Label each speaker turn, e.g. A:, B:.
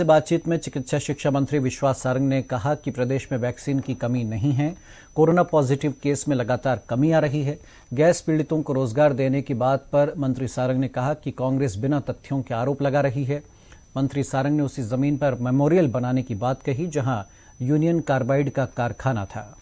A: से बातचीत में चिकित्सा शिक्षा मंत्री विश्वास सारंग ने कहा कि प्रदेश में वैक्सीन की कमी नहीं है कोरोना पॉजिटिव केस में लगातार कमी आ रही है गैस पीड़ितों को रोजगार देने की बात पर मंत्री सारंग ने कहा कि कांग्रेस बिना तथ्यों के आरोप लगा रही है मंत्री सारंग ने उसी जमीन पर मेमोरियल बनाने की बात कही जहां यूनियन कार्बाइड का कारखाना था